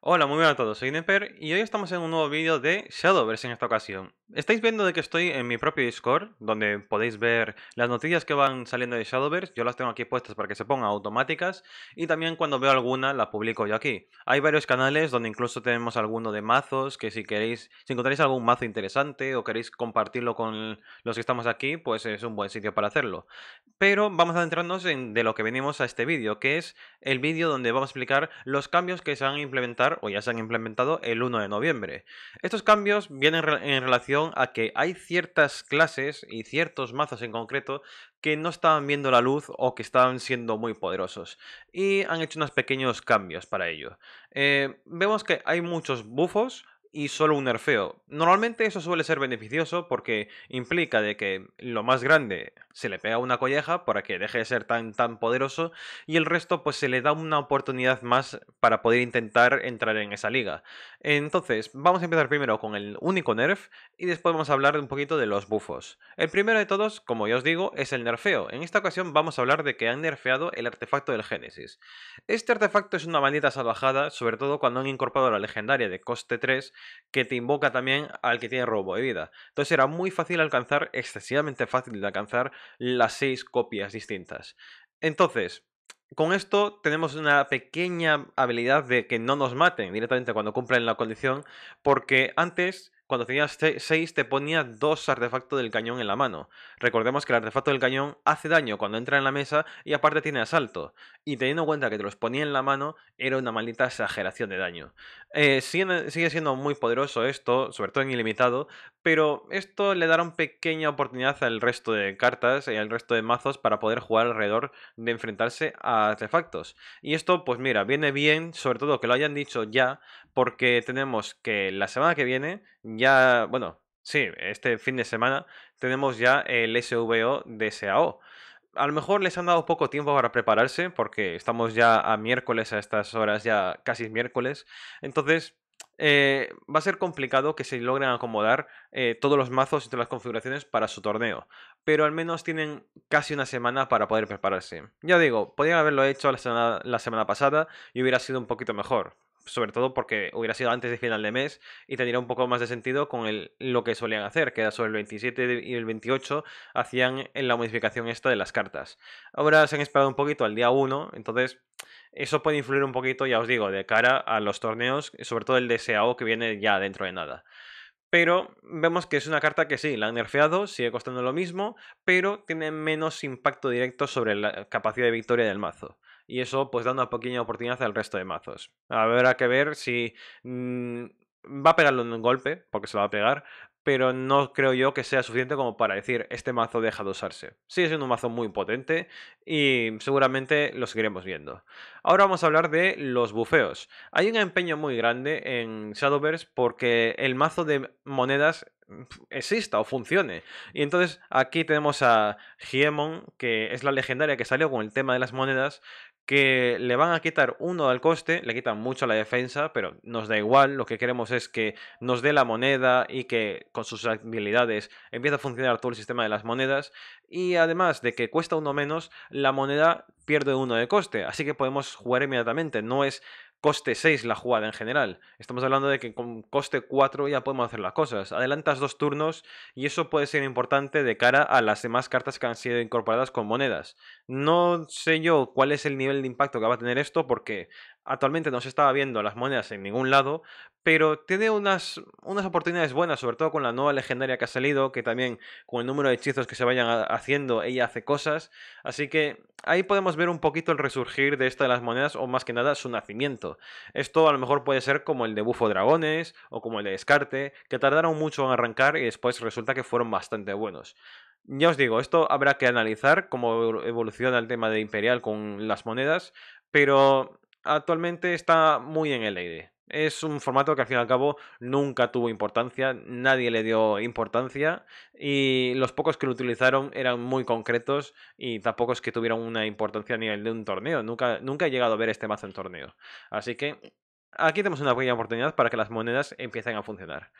Hola, muy bien a todos, soy Neper y hoy estamos en un nuevo vídeo de Shadowverse en esta ocasión. Estáis viendo de que estoy en mi propio Discord, donde podéis ver las noticias que van saliendo de Shadowverse. Yo las tengo aquí puestas para que se pongan automáticas. Y también cuando veo alguna, la publico yo aquí. Hay varios canales donde incluso tenemos alguno de mazos, que si queréis, si encontráis algún mazo interesante o queréis compartirlo con los que estamos aquí, pues es un buen sitio para hacerlo. Pero vamos a adentrarnos en de lo que venimos a este vídeo, que es el vídeo donde vamos a explicar los cambios que se van a implementar o ya se han implementado el 1 de noviembre. Estos cambios vienen en relación a que hay ciertas clases y ciertos mazos en concreto que no estaban viendo la luz o que estaban siendo muy poderosos y han hecho unos pequeños cambios para ello. Eh, vemos que hay muchos bufos, y solo un nerfeo. Normalmente eso suele ser beneficioso porque implica de que lo más grande se le pega una colleja para que deje de ser tan tan poderoso y el resto pues se le da una oportunidad más para poder intentar entrar en esa liga. Entonces, vamos a empezar primero con el único nerf y después vamos a hablar un poquito de los bufos. El primero de todos, como ya os digo, es el nerfeo. En esta ocasión vamos a hablar de que han nerfeado el artefacto del Génesis. Este artefacto es una maldita salvajada, sobre todo cuando han incorporado la legendaria de coste 3 que te invoca también al que tiene robo de vida. Entonces era muy fácil alcanzar, excesivamente fácil de alcanzar, las seis copias distintas. Entonces, con esto tenemos una pequeña habilidad de que no nos maten directamente cuando cumplen la condición, porque antes cuando tenías 6 te ponía dos artefactos del cañón en la mano. Recordemos que el artefacto del cañón hace daño cuando entra en la mesa y aparte tiene asalto y teniendo en cuenta que te los ponía en la mano, era una maldita exageración de daño. Eh, sigue, sigue, siendo muy poderoso esto, sobre todo en ilimitado, pero esto le dará una pequeña oportunidad al resto de cartas y al resto de mazos para poder jugar alrededor de enfrentarse a artefactos. Y esto, pues mira, viene bien, sobre todo que lo hayan dicho ya, porque tenemos que la semana que viene, ya, bueno, sí, este fin de semana, tenemos ya el SVO de SAO a lo mejor les han dado poco tiempo para prepararse, porque estamos ya a miércoles a estas horas, ya casi miércoles. Entonces, eh, va a ser complicado que se logren acomodar eh, todos los mazos y todas las configuraciones para su torneo, pero al menos tienen casi una semana para poder prepararse. Ya digo, podrían haberlo hecho la semana pasada y hubiera sido un poquito mejor, sobre todo porque hubiera sido antes de final de mes y tendría un poco más de sentido con lo que solían hacer, que era sobre el 27 y el 28 hacían en la modificación esta de las cartas. Ahora se han esperado un poquito al día 1, entonces eso puede influir un poquito, ya os digo, de cara a los torneos, sobre todo el deseado que viene ya dentro de nada. Pero vemos que es una carta que sí, la han nerfeado, sigue costando lo mismo, pero tiene menos impacto directo sobre la capacidad de victoria del mazo y eso pues da una pequeña oportunidad al resto de mazos. Habrá que ver si mm, va a pegarlo en un golpe, porque se lo va a pegar, pero no creo yo que sea suficiente como para decir este mazo deja de usarse. Sigue siendo un mazo muy potente y seguramente lo seguiremos viendo. Ahora vamos a hablar de los bufeos. Hay un empeño muy grande en Shadowverse porque el mazo de monedas mm, exista o funcione. Y entonces aquí tenemos a Giemon, que es la legendaria que salió con el tema de las monedas, que le van a quitar uno al coste, le quitan mucho a la defensa, pero nos da igual, lo que queremos es que nos dé la moneda y que con sus habilidades empiece a funcionar todo el sistema de las monedas y además de que cuesta uno menos, la moneda pierde uno de coste, así que podemos jugar inmediatamente, no es coste 6 la jugada en general. Estamos hablando de que con coste 4 ya podemos hacer las cosas. Adelantas dos turnos y eso puede ser importante de cara a las demás cartas que han sido incorporadas con monedas. No sé yo cuál es el nivel de impacto que va a tener esto porque actualmente no se estaba viendo las monedas en ningún lado, pero tiene unas, unas oportunidades buenas, sobre todo con la nueva legendaria que ha salido, que también con el número de hechizos que se vayan haciendo, ella hace cosas. Así que ahí podemos ver un poquito el resurgir de esta de las monedas o más que nada su nacimiento. Esto a lo mejor puede ser como el de Bufo Dragones o como el de Descarte, que tardaron mucho en arrancar y después resulta que fueron bastante buenos. Ya os digo, esto habrá que analizar cómo evoluciona el tema de Imperial con las monedas, pero actualmente está muy en el aire. Es un formato que al fin y al cabo nunca tuvo importancia, nadie le dio importancia y los pocos que lo utilizaron eran muy concretos y tampoco es que tuvieron una importancia a nivel de un torneo. Nunca, nunca he llegado a ver este mazo en torneo. Así que aquí tenemos una pequeña oportunidad para que las monedas empiecen a funcionar.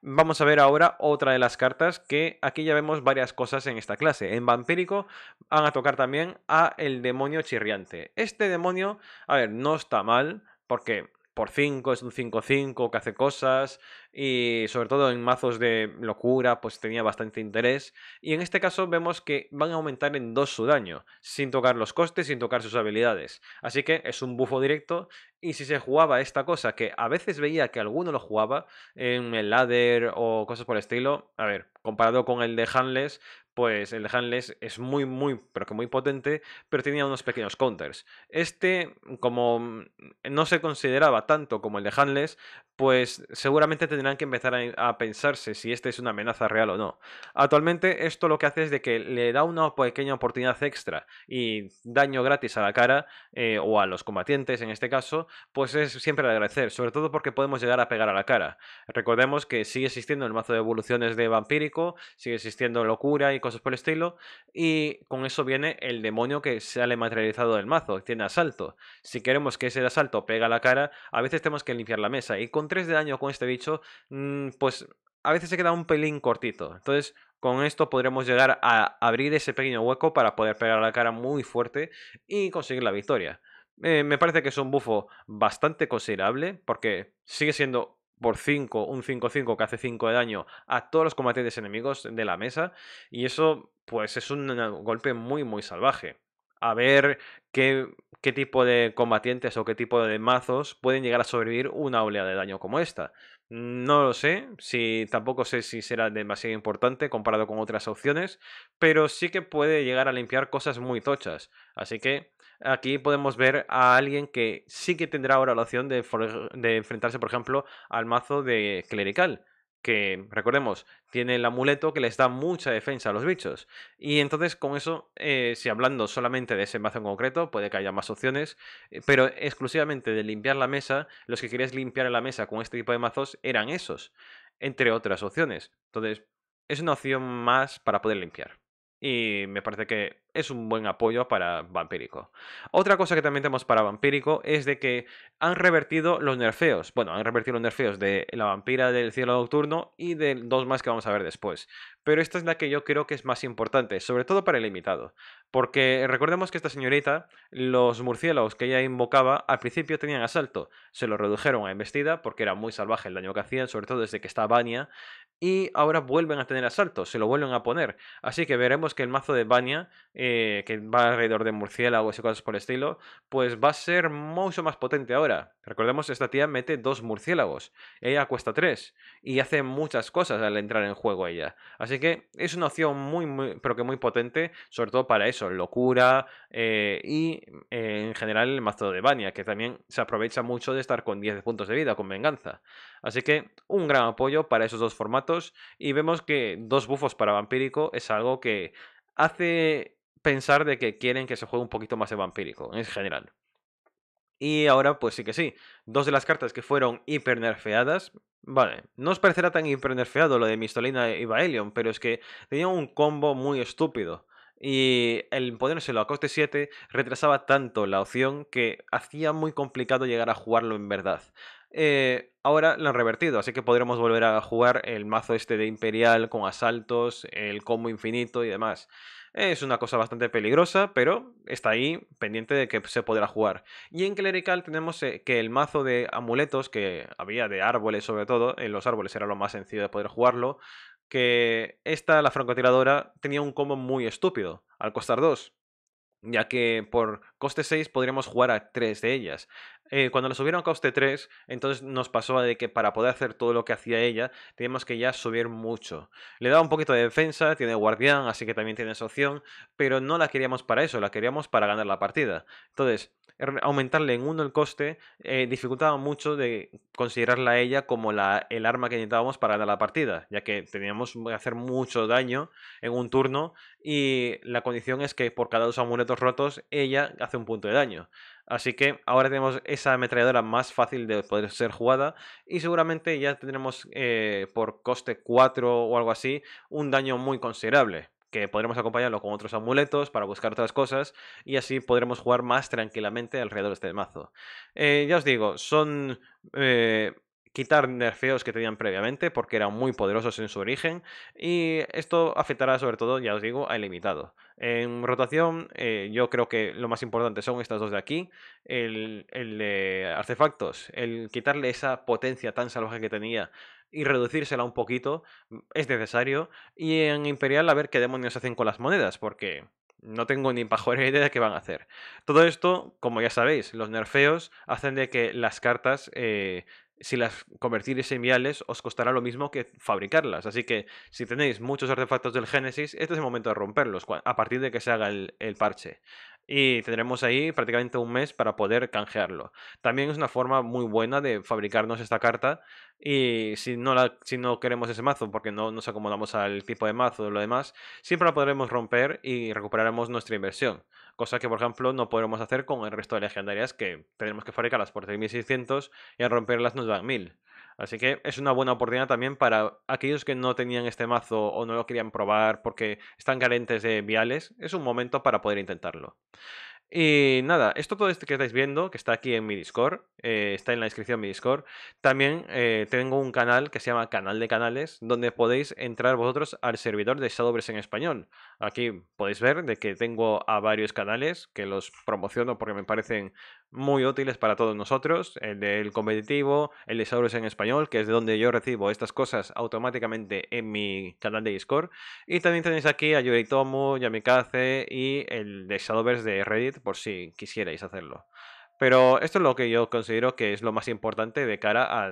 Vamos a ver ahora otra de las cartas que aquí ya vemos varias cosas en esta clase. En Vampírico van a tocar también a el demonio chirriante. Este demonio, a ver, no está mal porque por 5, es un 5-5 que hace cosas, y sobre todo en mazos de locura pues tenía bastante interés y en este caso vemos que van a aumentar en 2 su daño sin tocar los costes, sin tocar sus habilidades así que es un bufo directo y si se jugaba esta cosa que a veces veía que alguno lo jugaba en el ladder o cosas por el estilo, a ver, comparado con el de Hanless, pues el de Hanless es muy, muy, pero que muy potente, pero tenía unos pequeños counters. Este, como no se consideraba tanto como el de Hanless, pues seguramente tendría tendrán que empezar a, pensarse si esta es una amenaza real o no. Actualmente esto lo que hace es de que le da una pequeña oportunidad extra y daño gratis a la cara eh, o a los combatientes en este caso, pues es siempre agradecer, sobre todo porque podemos llegar a pegar a la cara. Recordemos que sigue existiendo el mazo de evoluciones de vampírico, sigue existiendo locura y cosas por el estilo, y con eso viene el demonio que sale materializado del mazo, tiene asalto. Si queremos que ese asalto pega a la cara, a veces tenemos que limpiar la mesa, y con 3 de daño con este bicho Mm, pues a veces se queda un pelín cortito. Entonces, con esto podremos llegar a abrir ese pequeño hueco para poder pegar la cara muy fuerte y conseguir la victoria. Eh, me parece que es un bufo bastante considerable porque sigue siendo por 5, un 5-5 que hace 5 de daño a todos los combatientes enemigos de la mesa y eso pues es un golpe muy muy salvaje. A ver qué, qué tipo de combatientes o qué tipo de mazos pueden llegar a sobrevivir una oleada de daño como esta. No lo sé, si, tampoco sé si será demasiado importante comparado con otras opciones, pero sí que puede llegar a limpiar cosas muy tochas. Así que aquí podemos ver a alguien que sí que tendrá ahora la opción de enfrentarse, por ejemplo, al mazo de clerical que, recordemos, tiene el amuleto que les da mucha defensa a los bichos. Y entonces, con eso, eh, si hablando solamente de ese mazo en concreto, puede que haya más opciones, eh, pero exclusivamente de limpiar la mesa, los que querías limpiar la mesa con este tipo de mazos eran esos, entre otras opciones. Entonces, es una opción más para poder limpiar. Y me parece que es un buen apoyo para Vampírico. Otra cosa que también tenemos para Vampírico es de que han revertido los nerfeos. Bueno, han revertido los nerfeos de la vampira del cielo nocturno y de dos más que vamos a ver después. Pero esta es la que yo creo que es más importante, sobre todo para el limitado. Porque recordemos que esta señorita, los murciélagos que ella invocaba, al principio tenían asalto. Se lo redujeron a embestida porque era muy salvaje el daño que hacían, sobre todo desde que está Bania. Y ahora vuelven a tener asalto, se lo vuelven a poner. Así que veremos que el mazo de Bania eh, que va alrededor de murciélagos y cosas por el estilo, pues va a ser mucho más potente ahora. Recordemos, esta tía mete dos murciélagos, ella cuesta tres, y hace muchas cosas al entrar en juego ella. Así que es una opción muy, pero que muy potente, sobre todo para eso, locura eh, y eh, en general el mazo de Bania, que también se aprovecha mucho de estar con 10 puntos de vida, con venganza. Así que un gran apoyo para esos dos formatos, y vemos que dos bufos para vampírico es algo que hace pensar de que quieren que se juegue un poquito más de vampírico, en general. Y ahora, pues sí que sí. Dos de las cartas que fueron hipernerfeadas Vale, no os parecerá tan hiper lo de Mistolina y Baelion, pero es que tenían un combo muy estúpido. Y el ponérselo a coste 7 retrasaba tanto la opción que hacía muy complicado llegar a jugarlo en verdad. Eh, ahora lo han revertido, así que podremos volver a jugar el mazo este de Imperial con asaltos, el combo infinito y demás. Es una cosa bastante peligrosa, pero está ahí pendiente de que se podrá jugar. Y en Clerical tenemos eh, que el mazo de amuletos que había de árboles sobre todo, en los árboles era lo más sencillo de poder jugarlo, que esta, la francotiradora, tenía un combo muy estúpido, al costar dos, ya que por Coste 6 podríamos jugar a 3 de ellas. Eh, cuando la subieron a coste 3, entonces nos pasó de que para poder hacer todo lo que hacía ella, teníamos que ya subir mucho. Le daba un poquito de defensa, tiene guardián, así que también tiene esa opción, pero no la queríamos para eso, la queríamos para ganar la partida. Entonces, er, aumentarle en 1 el coste eh, dificultaba mucho de considerarla a ella como la, el arma que necesitábamos para ganar la partida, ya que teníamos que hacer mucho daño en un turno y la condición es que por cada dos amuletos rotos ella un punto de daño. Así que ahora tenemos esa ametralladora más fácil de poder ser jugada y seguramente ya tendremos eh, por coste 4 o algo así un daño muy considerable que podremos acompañarlo con otros amuletos para buscar otras cosas y así podremos jugar más tranquilamente alrededor de este mazo. Eh, ya os digo, son eh, quitar nerfeos que tenían previamente porque eran muy poderosos en su origen y esto afectará sobre todo, ya os digo, al limitado. En rotación eh, yo creo que lo más importante son estas dos de aquí, el, de artefactos, el quitarle esa potencia tan salvaje que tenía y reducírsela un poquito mm, es necesario y en imperial a ver qué demonios hacen con las monedas porque no tengo ni paja idea de qué van a hacer. Todo esto, como ya sabéis, los nerfeos hacen de que las cartas eh, si las convertís en viales os costará lo mismo que fabricarlas. Así que si tenéis muchos artefactos del Génesis, este es el momento de romperlos a partir de que se haga el, el parche y tendremos ahí prácticamente un mes para poder canjearlo. También es una forma muy buena de fabricarnos esta carta y si no, si no queremos ese mazo porque no nos acomodamos al tipo de mazo o lo demás, siempre la podremos romper y recuperaremos nuestra inversión. Cosa que, por ejemplo, no podremos hacer con el resto de legendarias que tenemos que fabricarlas por 3600 y al romperlas nos dan 1000. Así que es una buena oportunidad también para aquellos que no tenían este mazo o no lo querían probar porque están carentes de viales. Es un momento para poder intentarlo. Y nada, esto todo esto que estáis viendo, que está aquí en mi Discord, eh, está en la descripción de mi Discord, también eh, tengo un canal que se llama Canal de Canales, donde podéis entrar vosotros al servidor de Shadowverse en español. Aquí podéis ver de que tengo a varios canales que los promociono porque me parecen muy útiles para todos nosotros, el del competitivo, el de Shadowverse en español, que es de donde yo recibo estas cosas automáticamente en mi canal de Discord. Y también tenéis aquí a Yuritomo, Yamikaze y el de Shadowverse de Reddit por si quisierais hacerlo. Pero esto es lo que yo considero que es lo más importante de cara a,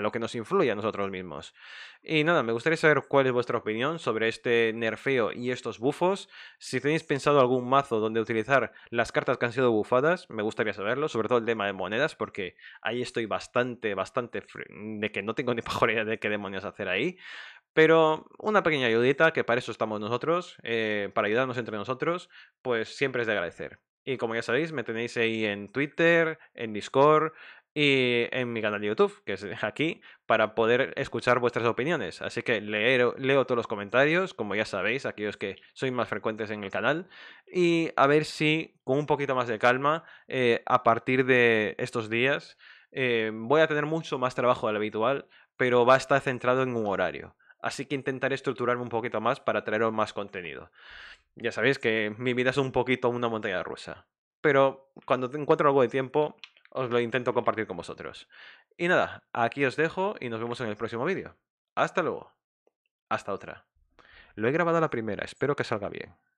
lo que nos influye a nosotros mismos. Y nada, me gustaría saber cuál es vuestra opinión sobre este nerfeo y estos bufos. Si tenéis pensado algún mazo donde utilizar las cartas que han sido bufadas, me gustaría saberlo, sobre todo el tema de monedas, porque ahí estoy bastante, bastante de que no tengo ni idea de qué demonios hacer ahí. Pero una pequeña ayudita, que para eso estamos nosotros, eh, para ayudarnos entre nosotros, pues siempre es de agradecer. Y como ya sabéis, me tenéis ahí en Twitter, en Discord y en mi canal de YouTube, que es aquí, para poder escuchar vuestras opiniones. Así que leo todos los comentarios, como ya sabéis, aquellos que sois más frecuentes en el canal, y a ver si con un poquito más de calma, eh, a partir de estos días, eh, voy a tener mucho más trabajo del habitual, pero va a estar centrado en un horario. Así que intentaré estructurarme un poquito más para traeros más contenido. Ya sabéis que mi vida es un poquito una montaña rusa. Pero cuando encuentro algo de tiempo, os lo intento compartir con vosotros. Y nada, aquí os dejo y nos vemos en el próximo vídeo. Hasta luego. Hasta otra. Lo he grabado a la primera, espero que salga bien.